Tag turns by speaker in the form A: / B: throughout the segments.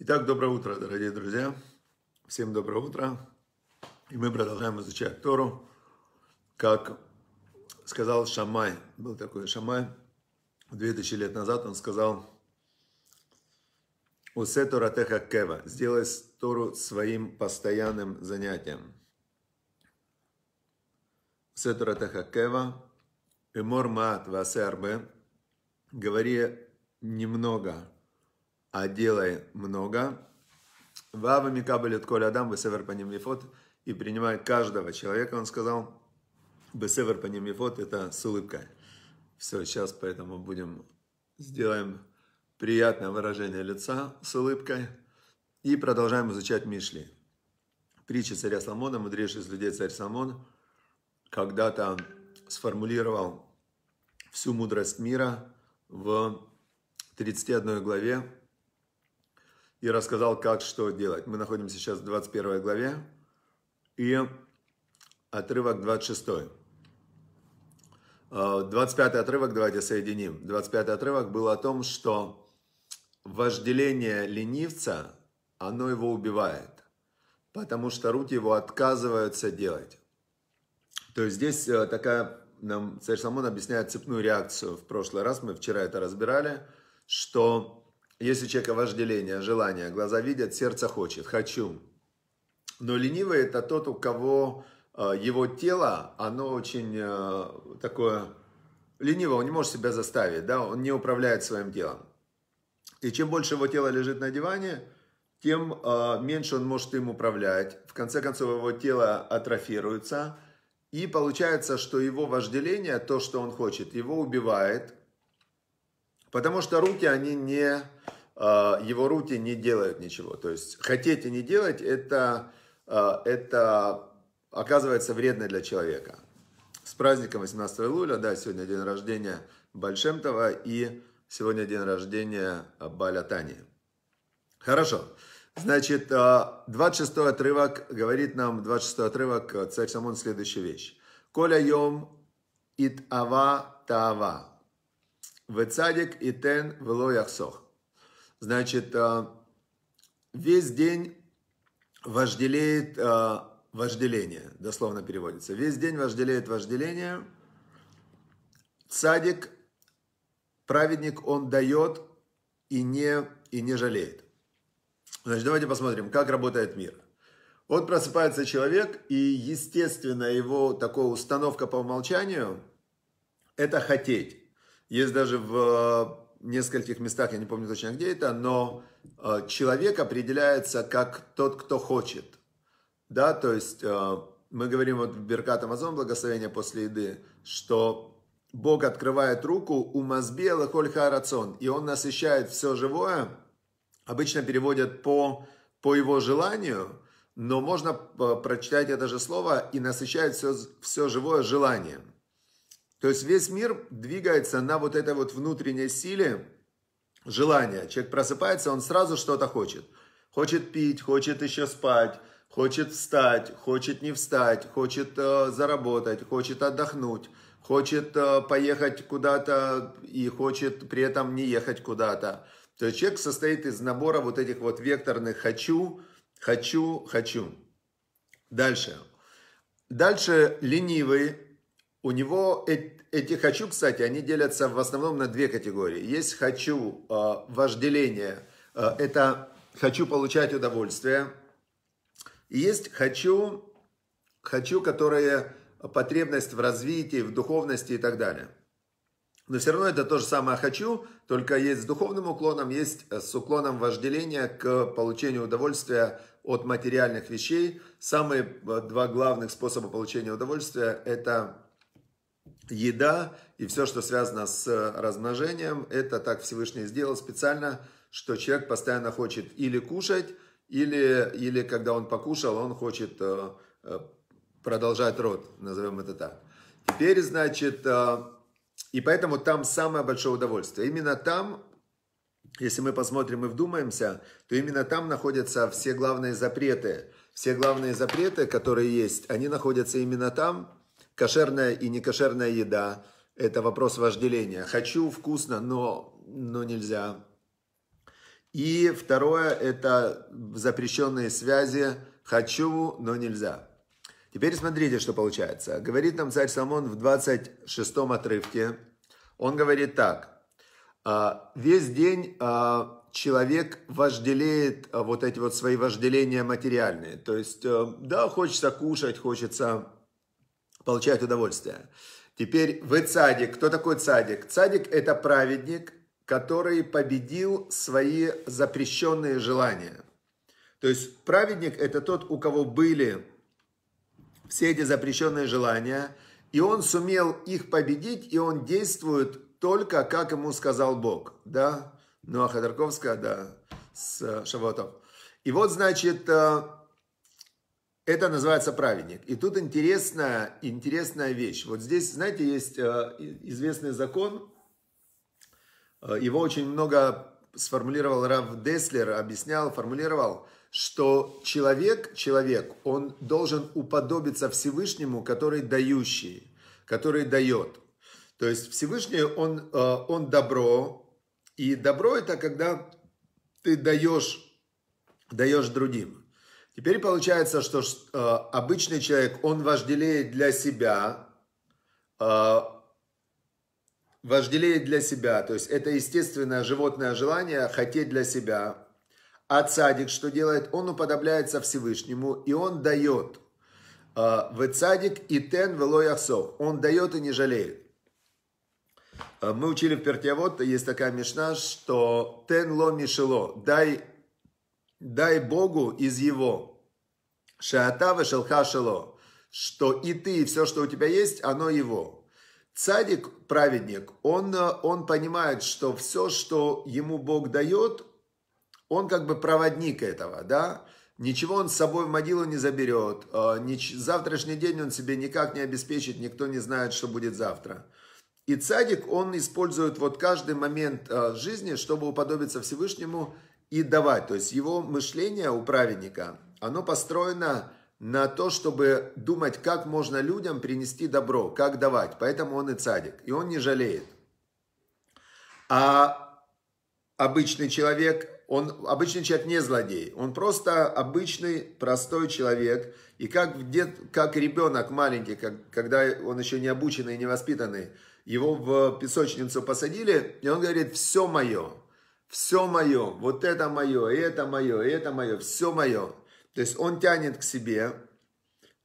A: Итак, доброе утро, дорогие друзья. Всем доброе утро. И мы продолжаем изучать Тору. Как сказал Шамай, был такой Шамай, 2000 лет назад он сказал, «Усе Торатеха Кева, сделай Тору своим постоянным занятием». «Усе Торатеха Кева, эмор маат васе говори немного, а делай много. Вавами кабалит коля адам бесевер по ним лифот. И принимай каждого человека, он сказал. Бесевер по ним лифот, это с улыбкой. Все, сейчас поэтому будем, сделаем приятное выражение лица с улыбкой. И продолжаем изучать Мишли. Притча царя Соломона, мудрейший из людей царь Соломон, когда-то сформулировал всю мудрость мира в 31 главе, и рассказал, как что делать. Мы находимся сейчас в 21 главе и отрывок 26. 25 э, отрывок давайте соединим. 25 отрывок был о том, что вожделение ленивца, оно его убивает, потому что руки его отказываются делать. То есть здесь э, такая, нам царь Самон объясняет цепную реакцию. В прошлый раз мы вчера это разбирали, что если у человека вожделение, желание, глаза видят, сердце хочет, хочу. Но ленивый это тот, у кого э, его тело, оно очень э, такое лениво, он не может себя заставить, да, он не управляет своим телом. И чем больше его тело лежит на диване, тем э, меньше он может им управлять. В конце концов, его тело атрофируется. И получается, что его вожделение, то, что он хочет, его убивает. Потому что руки, они не, а, его руки не делают ничего. То есть хотеть и не делать, это, а, это оказывается вредно для человека. С праздником 18 июля, да, сегодня день рождения Большемтова и сегодня день рождения Баля Тани. Хорошо. Значит, 26 а, отрывок, говорит нам 26 отрывок э, Царь Самон следующая вещь. Коля йом ит ава таава. Вецадик и тен вело яхсох. Значит, э, весь день вожделеет э, вожделение, дословно переводится. Весь день вожделеет вожделение. Цадик, праведник, он дает и не, и не жалеет. Значит, давайте посмотрим, как работает мир. Вот просыпается человек, и, естественно, его такая установка по умолчанию – это хотеть. Есть даже в э, нескольких местах, я не помню точно где это, но э, человек определяется как тот, кто хочет. Да, то есть э, мы говорим вот в Беркат Амазон, благословение после еды, что Бог открывает руку у Мазбела Алахоль Харацон, и Он насыщает все живое, обычно переводят по, по его желанию, но можно прочитать это же слово и насыщает все, все живое желанием. То есть весь мир двигается на вот этой вот внутренней силе желания. Человек просыпается, он сразу что-то хочет. Хочет пить, хочет еще спать, хочет встать, хочет не встать, хочет э, заработать, хочет отдохнуть, хочет э, поехать куда-то и хочет при этом не ехать куда-то. То есть человек состоит из набора вот этих вот векторных «хочу», «хочу», «хочу». Дальше. Дальше ленивый у него эти «хочу», кстати, они делятся в основном на две категории. Есть «хочу» э, вожделение, э, это «хочу получать удовольствие». И есть «хочу», «хочу», которые потребность в развитии, в духовности и так далее. Но все равно это то же самое «хочу», только есть с духовным уклоном, есть э, с уклоном вожделения к получению удовольствия от материальных вещей. Самые два главных способа получения удовольствия – это еда и все, что связано с э, размножением, это так Всевышний сделал специально, что человек постоянно хочет или кушать, или, или когда он покушал, он хочет э, э, продолжать род, назовем это так. Теперь, значит, и поэтому там самое большое удовольствие. Именно там, если мы посмотрим и вдумаемся, то именно там находятся все главные запреты. Все главные запреты, которые есть, они находятся именно там, кошерная и некошерная еда – это вопрос вожделения. Хочу вкусно, но, но нельзя. И второе – это запрещенные связи «хочу, но нельзя». Теперь смотрите, что получается. Говорит нам царь Соломон в 26 отрывке. Он говорит так. «А, весь день а, человек вожделеет а, вот эти вот свои вожделения материальные. То есть, э, да, хочется кушать, хочется получают удовольствие. Теперь вы цадик. Кто такой цадик? Цадик – это праведник, который победил свои запрещенные желания. То есть праведник – это тот, у кого были все эти запрещенные желания, и он сумел их победить, и он действует только, как ему сказал Бог. Да? Ну, а Ходорковская, да, с Шавотом. И вот, значит, э, это называется праведник. И тут интересная, интересная вещь. Вот здесь, знаете, есть э, известный закон. Э, его очень много сформулировал Рав Деслер, объяснял, формулировал, что человек, человек, он должен уподобиться Всевышнему, который дающий, который дает. То есть Всевышний, он, э, он добро, и добро это когда ты даешь, даешь другим. Теперь получается, что э, обычный человек, он вожделеет для себя, э, вожделеет для себя, то есть это естественное животное желание хотеть для себя. А цадик что делает? Он уподобляется Всевышнему, и он дает. Э, в цадик и тен вело яхсов. Он дает и не жалеет. Э, мы учили в Пертьявод, есть такая мешна, что тен ло мишело, дай дай Богу из его. Шаатава шелхашело, что и ты, и все, что у тебя есть, оно его. Цадик, праведник, он, он понимает, что все, что ему Бог дает, он как бы проводник этого, да? Ничего он с собой в могилу не заберет. А, завтрашний день он себе никак не обеспечит, никто не знает, что будет завтра. И цадик, он использует вот каждый момент а, жизни, чтобы уподобиться Всевышнему и давать. То есть его мышление у праведника, оно построено на то, чтобы думать, как можно людям принести добро, как давать. Поэтому он и цадик, и он не жалеет. А обычный человек, он обычный человек не злодей, он просто обычный простой человек. И как дед, как ребенок маленький, как, когда он еще не обученный не воспитанный, его в песочницу посадили, и он говорит, все мое, все мое, вот это мое, это мое, это мое, все мое. То есть он тянет к себе,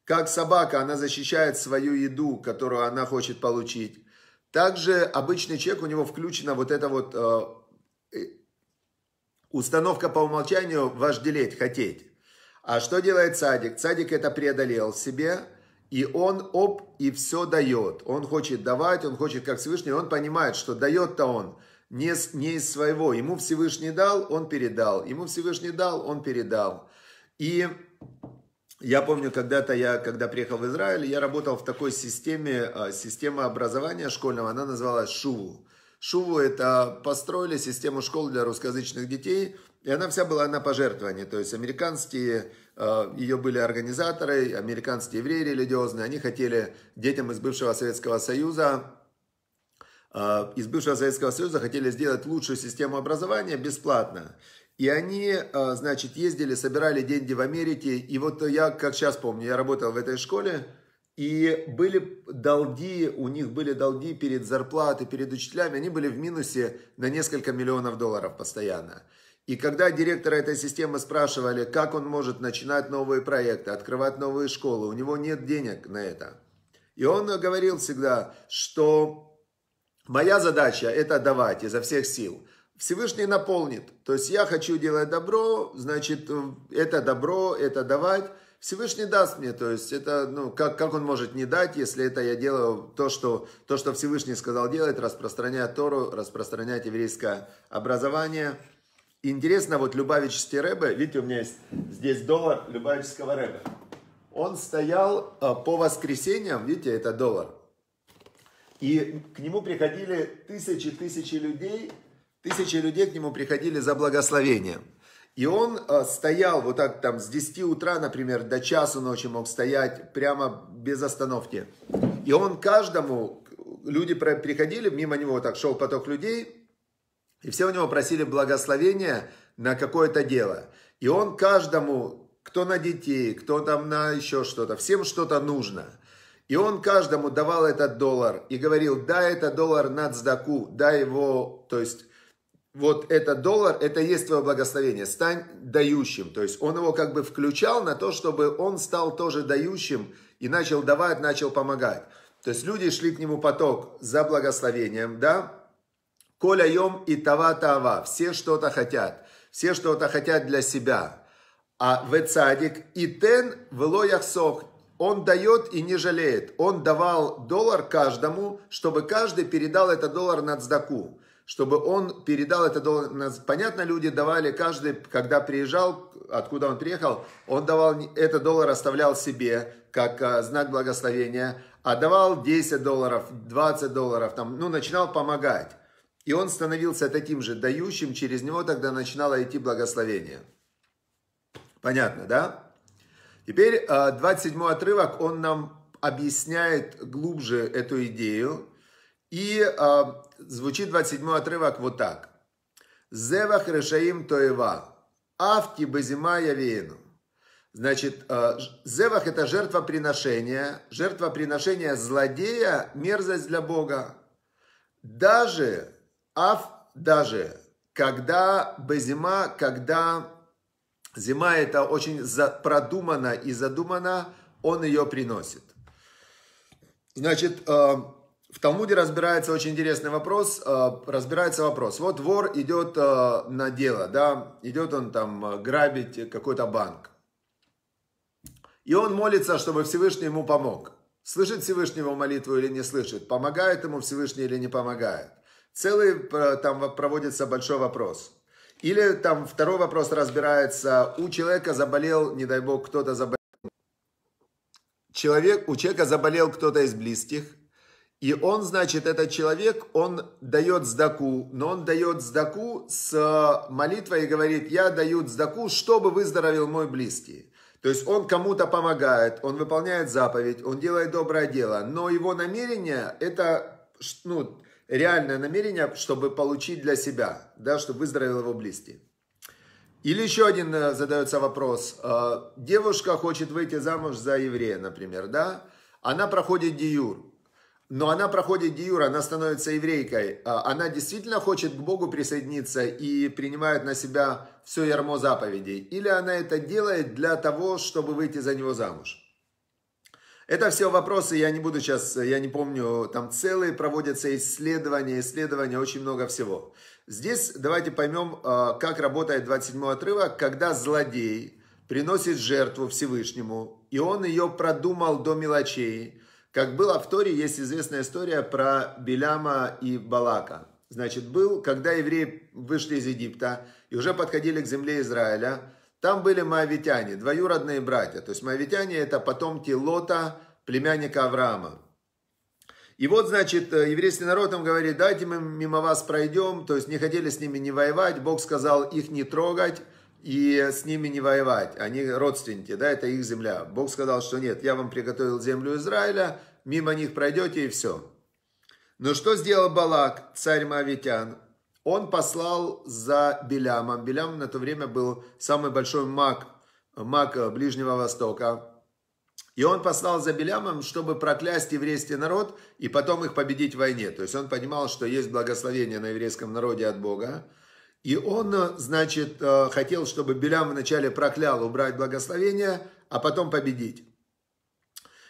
A: как собака, она защищает свою еду, которую она хочет получить. Также обычный человек, у него включена вот эта вот э, э установка по умолчанию вожделеть, хотеть. А что делает садик? Садик это преодолел в себе, и он оп, и все дает. Он хочет давать, он хочет как Всевышний, он понимает, что дает-то он – не, не из своего. Ему Всевышний дал, он передал. Ему Всевышний дал, он передал. И я помню, когда-то я, когда приехал в Израиль, я работал в такой системе, а, система образования школьного, она называлась ШУВУ. ШУВУ – это построили систему школ для русскоязычных детей, и она вся была на пожертвование. То есть американские, а, ее были организаторы, американские евреи религиозные, они хотели детям из бывшего Советского Союза а, из бывшего Советского Союза хотели сделать лучшую систему образования бесплатно. И они, а, значит, ездили, собирали деньги в Америке. И вот я, как сейчас помню, я работал в этой школе, и были долги, у них были долги перед зарплатой, перед учителями, они были в минусе на несколько миллионов долларов постоянно. И когда директора этой системы спрашивали, как он может начинать новые проекты, открывать новые школы, у него нет денег на это. И он говорил всегда, что Моя задача это давать изо всех сил. Всевышний наполнит. То есть я хочу делать добро, значит, э, это добро, это давать. Всевышний даст мне, то есть это, ну, как, как он может не дать, если это я делаю то, что, то, что Всевышний сказал делать, распространять Тору, распространять еврейское образование. Интересно, вот Любавический Рэбе, видите, у меня есть здесь доллар Любавического Рэбе. Он стоял э, по воскресеньям, видите, это доллар – и к нему приходили тысячи-тысячи людей, тысячи людей к нему приходили за благословением. И он э, стоял вот так там с 10 утра, например, до часу ночи мог стоять прямо без остановки. И он каждому, люди приходили, мимо него вот так шел поток людей, и все у него просили благословения на какое-то дело. И он каждому, кто на детей, кто там на еще что-то, всем что-то нужно – и он каждому давал этот доллар и говорил, да, это доллар нацдаку, да его, то есть вот этот доллар, это есть твое благословение, стань дающим. То есть он его как бы включал на то, чтобы он стал тоже дающим и начал давать, начал помогать. То есть люди шли к нему поток за благословением, да? Коля йом и тава тава, все что-то хотят, все что-то хотят для себя. А вецадик и тен вело сох он дает и не жалеет. Он давал доллар каждому, чтобы каждый передал этот доллар на цдаку. Чтобы он передал этот доллар Понятно, люди давали каждый, когда приезжал, откуда он приехал, он давал этот доллар, оставлял себе, как а, знак благословения, а давал 10 долларов, 20 долларов, там, ну, начинал помогать. И он становился таким же дающим, через него тогда начинало идти благословение. Понятно, да? Теперь 27 а, отрывок, он нам объясняет глубже эту идею. И а, звучит 27 отрывок вот так. Зевах решаим тоева, авки базима явеину. Значит, а, зевах это жертвоприношение. Жертвоприношение злодея – мерзость для Бога. Даже, ав, даже, когда базима, когда Зима это очень продумана и задумана, он ее приносит. Значит, э, в Талмуде разбирается очень интересный вопрос. Э, разбирается вопрос. Вот вор идет э, на дело, да, идет он там грабить какой-то банк. И он молится, чтобы Всевышний ему помог. Слышит Всевышнего молитву или не слышит? Помогает ему Всевышний или не помогает? Целый там проводится большой вопрос. Или там второй вопрос разбирается, у человека заболел, не дай бог, кто-то заболел, человек, у человека заболел кто-то из близких, и он, значит, этот человек, он дает сдаку, но он дает сдаку с э, молитвой и говорит, я даю сдаку, чтобы выздоровел мой близкий. То есть он кому-то помогает, он выполняет заповедь, он делает доброе дело, но его намерение это, ну, реальное намерение, чтобы получить для себя, да, чтобы выздоровел его близкий. Или еще один э, задается вопрос. Э, Девушка хочет выйти замуж за еврея, например, да? Она проходит диюр. Но она проходит диюр, она становится еврейкой. Э, она действительно хочет к Богу присоединиться и принимает на себя все ярмо заповедей. Или она это делает для того, чтобы выйти за него замуж? Это все вопросы, я не буду сейчас, я не помню, там целые проводятся исследования, исследования, очень много всего. Здесь давайте поймем, а, как работает 27 отрывок, когда злодей приносит жертву Всевышнему, и он ее продумал до мелочей. Как было в Торе, есть известная история про Беляма и Балака. Значит, был, когда евреи вышли из Египта и уже подходили к земле Израиля – там были моавитяне, двоюродные братья. То есть моавитяне это потомки Лота, племянника Авраама. И вот, значит, э, еврейский народ им говорит, дайте мы мимо вас пройдем. То есть не хотели с ними не воевать. Бог сказал их не трогать и с ними не воевать. Они родственники, да, это их земля. Бог сказал, что нет, я вам приготовил землю Израиля, мимо них пройдете и все. Но что сделал Балак, царь Моавитян? он послал за Белямом. Белям на то время был самый большой маг, маг э, Ближнего Востока. И он послал за Белямом, чтобы проклясть еврейский народ и потом их победить в войне. То есть он понимал, что есть благословение на еврейском народе от Бога. И он, э, значит, э, хотел, чтобы Белям вначале проклял, убрать благословение, а потом победить.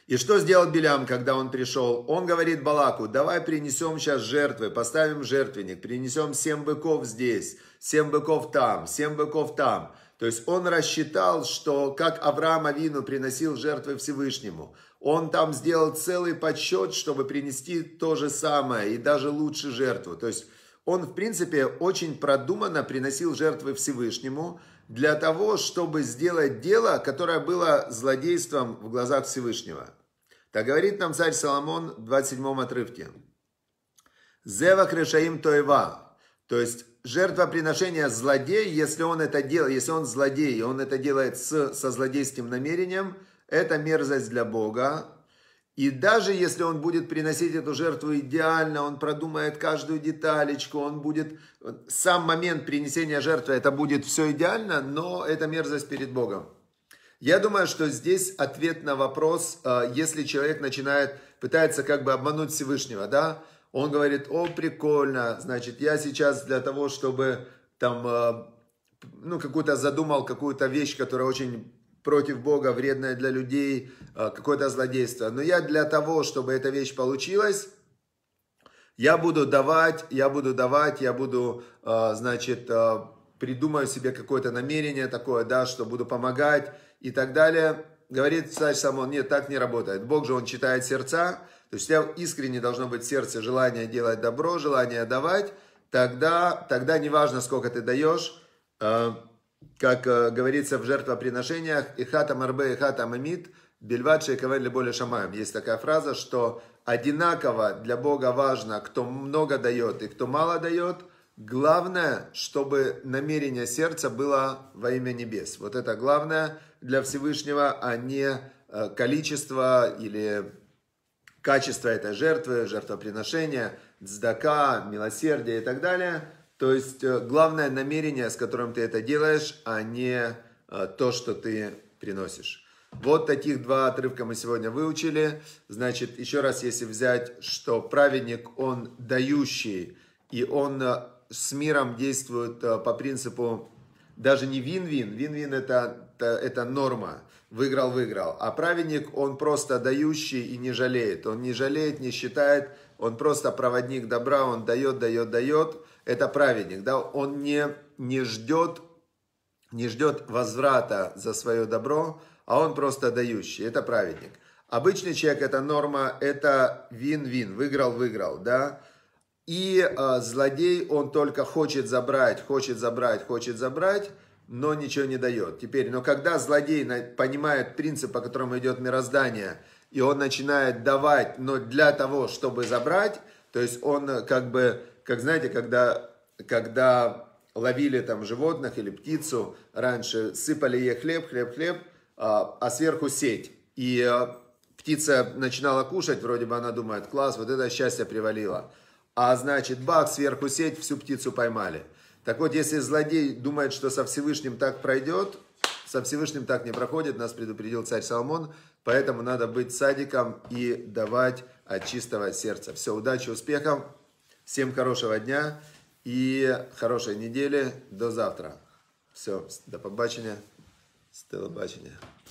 A: И что сделал Белям, когда он пришел? Он говорит Балаку, давай принесем сейчас жертвы, поставим жертвенник, принесем семь быков здесь, семь быков там, семь быков там. То есть он рассчитал, что как Авраам Авину приносил жертвы Всевышнему, он там сделал целый подсчет, чтобы принести то же самое и даже лучше жертву. То есть он, в принципе, очень продуманно приносил жертвы Всевышнему для того, чтобы сделать дело, которое было злодейством в глазах Всевышнего. Так говорит нам царь Соломон в 27 отрывке. «Зева крешаим тоева». То есть жертвоприношение злодей, если он это делает, если он злодей, и он это делает с, со злодейским намерением, это мерзость для Бога, и даже если он будет приносить эту жертву идеально, он продумает каждую деталечку, он будет... Сам момент принесения жертвы, это будет все идеально, но это мерзость перед Богом. Я думаю, что здесь ответ на вопрос, э, если человек начинает, пытается как бы обмануть Всевышнего, да, он говорит, о, прикольно, значит, я сейчас для того, чтобы там, э, ну, какую-то задумал какую-то вещь, которая очень против Бога, вредное для людей, а, какое-то злодейство. Но я для того, чтобы эта вещь получилась, я буду давать, я буду давать, я буду, а, значит, а, придумаю себе какое-то намерение такое, да, что буду помогать и так далее. Говорит царь Самон, нет, так не работает. Бог же, он читает сердца, то есть у тебя искренне должно быть в сердце желание делать добро, желание давать, тогда, тогда неважно, сколько ты даешь, как э, говорится в жертвоприношениях, «Ихата марбе, ихата мамит, бельват шейковен леболе шамаем». Есть такая фраза, что одинаково для Бога важно, кто много дает и кто мало дает. Главное, чтобы намерение сердца было во имя небес. Вот это главное для Всевышнего, а не э, количество или качество этой жертвы, жертвоприношения, дздака, милосердия и так далее – то есть э, главное намерение, с которым ты это делаешь, а не э, то, что ты приносишь. Вот таких два отрывка мы сегодня выучили. Значит, еще раз, если взять, что праведник, он дающий, и он э, с миром действует по принципу даже не вин-вин. Вин-вин это, это, это норма. Выиграл-выиграл. А праведник, он просто дающий и не жалеет. Он не жалеет, не считает. Он просто проводник добра, он дает, дает, дает это праведник, да, он не, не ждет, не ждет возврата за свое добро, а он просто дающий, это праведник. Обычный человек, это норма, это вин-вин, выиграл-выиграл, да. И э, злодей, он только хочет забрать, хочет забрать, хочет забрать, но ничего не дает. Теперь, но когда злодей понимает принцип, по которому идет мироздание, и он начинает давать, но для того, чтобы забрать, то есть он э, как бы как знаете, когда, когда ловили там животных или птицу раньше, сыпали ей хлеб, хлеб, хлеб, а, а сверху сеть. И а, птица начинала кушать, вроде бы она думает, класс, вот это счастье привалило. А значит, бах, сверху сеть, всю птицу поймали. Так вот, если злодей думает, что со Всевышним так пройдет, со Всевышним так не проходит, нас предупредил царь Соломон, поэтому надо быть садиком и давать от чистого сердца. Все, удачи, успехов! Всем хорошего дня и хорошей недели. До завтра. Все, до побачення. З телебачення.